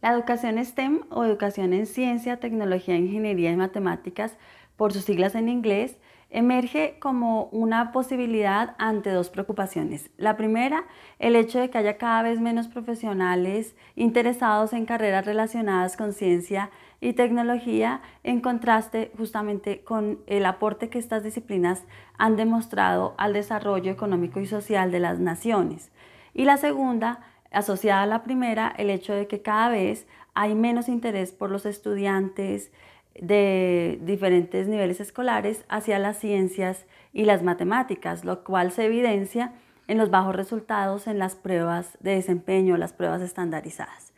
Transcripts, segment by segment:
La educación STEM o educación en ciencia, tecnología, ingeniería y matemáticas, por sus siglas en inglés, emerge como una posibilidad ante dos preocupaciones. La primera, el hecho de que haya cada vez menos profesionales interesados en carreras relacionadas con ciencia y tecnología, en contraste justamente con el aporte que estas disciplinas han demostrado al desarrollo económico y social de las naciones. Y la segunda, Asociada a la primera, el hecho de que cada vez hay menos interés por los estudiantes de diferentes niveles escolares hacia las ciencias y las matemáticas, lo cual se evidencia en los bajos resultados en las pruebas de desempeño, las pruebas estandarizadas.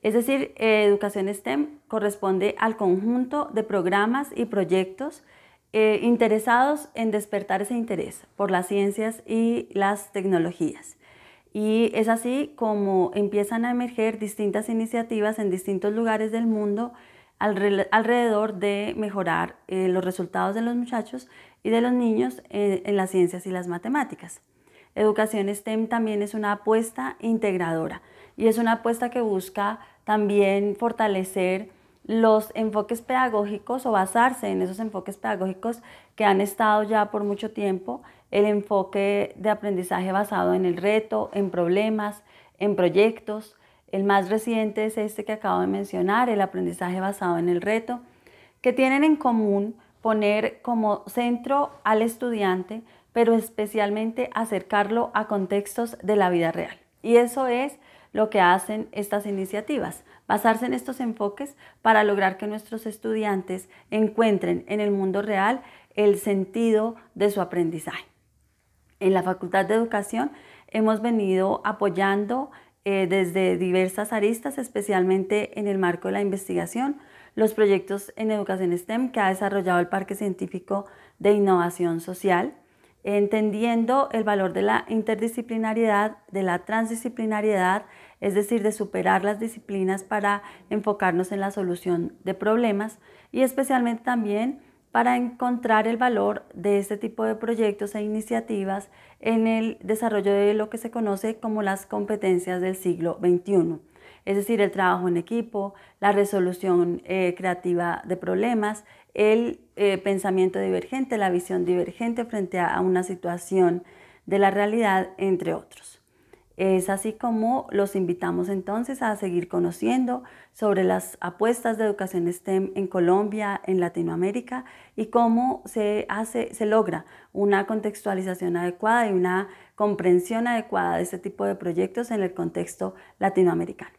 Es decir, educación STEM corresponde al conjunto de programas y proyectos eh, interesados en despertar ese interés por las ciencias y las tecnologías. Y es así como empiezan a emerger distintas iniciativas en distintos lugares del mundo alrededor de mejorar eh, los resultados de los muchachos y de los niños eh, en las ciencias y las matemáticas. Educación STEM también es una apuesta integradora y es una apuesta que busca también fortalecer los enfoques pedagógicos o basarse en esos enfoques pedagógicos que han estado ya por mucho tiempo el enfoque de aprendizaje basado en el reto, en problemas, en proyectos. El más reciente es este que acabo de mencionar, el aprendizaje basado en el reto, que tienen en común poner como centro al estudiante, pero especialmente acercarlo a contextos de la vida real. Y eso es lo que hacen estas iniciativas, basarse en estos enfoques para lograr que nuestros estudiantes encuentren en el mundo real el sentido de su aprendizaje. En la Facultad de Educación hemos venido apoyando eh, desde diversas aristas, especialmente en el marco de la investigación, los proyectos en educación STEM que ha desarrollado el Parque Científico de Innovación Social, entendiendo el valor de la interdisciplinariedad, de la transdisciplinariedad, es decir, de superar las disciplinas para enfocarnos en la solución de problemas y especialmente también para encontrar el valor de este tipo de proyectos e iniciativas en el desarrollo de lo que se conoce como las competencias del siglo XXI, es decir, el trabajo en equipo, la resolución eh, creativa de problemas, el eh, pensamiento divergente, la visión divergente frente a una situación de la realidad, entre otros. Es así como los invitamos entonces a seguir conociendo sobre las apuestas de educación STEM en Colombia, en Latinoamérica y cómo se hace, se logra una contextualización adecuada y una comprensión adecuada de este tipo de proyectos en el contexto latinoamericano.